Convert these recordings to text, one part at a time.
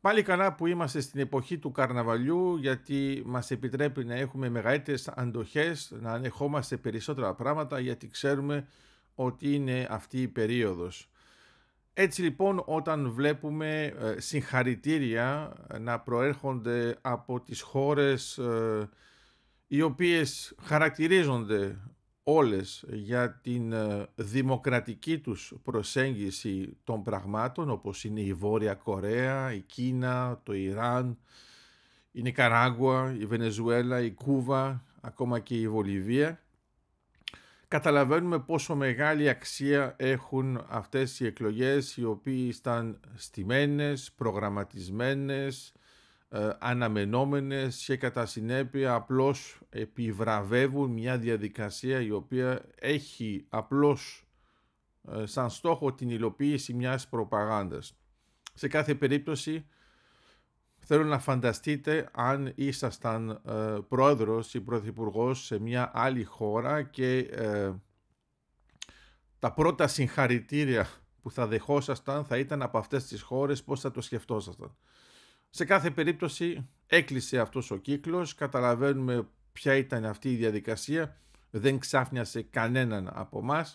Πάλι καλά που είμαστε στην εποχή του καρναβαλιού γιατί μας επιτρέπει να έχουμε μεγαλύτερες αντοχές, να ανεχόμαστε περισσότερα πράγματα γιατί ξέρουμε ότι είναι αυτή η περίοδος. Έτσι λοιπόν όταν βλέπουμε ε, συγχαρητήρια ε, να προέρχονται από τις χώρες ε, οι οποίες χαρακτηρίζονται όλες για την ε, δημοκρατική τους προσέγγιση των πραγμάτων όπως είναι η Βόρεια Κορέα, η Κίνα, το Ιράν, η Νικαράγουα, η Βενεζουέλα, η Κούβα, ακόμα και η Βολιβία. Καταλαβαίνουμε πόσο μεγάλη αξία έχουν αυτές οι εκλογές οι οποίες ήταν στημένες, προγραμματισμένες, ε, αναμενόμενες και κατά συνέπεια απλώς επιβραβεύουν μια διαδικασία η οποία έχει απλώς ε, σαν στόχο την υλοποίηση μιας προπαγάνδας. Σε κάθε περίπτωση θέλω να φανταστείτε αν ήσασταν ε, πρόεδρος ή πρωθυπουργός σε μια άλλη χώρα και ε, τα πρώτα συγχαρητήρια που θα δεχόσασταν θα ήταν από αυτές τις χώρες πώς θα το σκεφτόσασταν. Σε κάθε περίπτωση έκλεισε αυτός ο κύκλος, καταλαβαίνουμε ποια ήταν αυτή η διαδικασία, δεν ξάφνιασε κανέναν από εμά,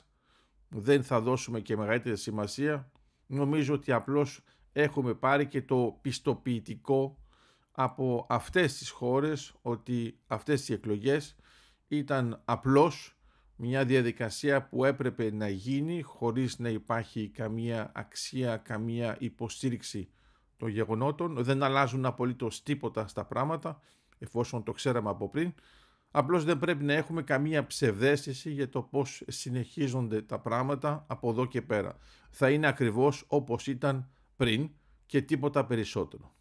δεν θα δώσουμε και μεγαλύτερη σημασία. Νομίζω ότι απλώς έχουμε πάρει και το πιστοποιητικό από αυτές τις χώρες ότι αυτές οι εκλογές ήταν απλώς μια διαδικασία που έπρεπε να γίνει χωρίς να υπάρχει καμία αξία, καμία υποστήριξη των γεγονότων, δεν αλλάζουν απολύτως τίποτα στα πράγματα, εφόσον το ξέραμε από πριν, απλώς δεν πρέπει να έχουμε καμία ψευδέστηση για το πώς συνεχίζονται τα πράγματα από εδώ και πέρα. Θα είναι ακριβώς όπως ήταν πριν και τίποτα περισσότερο.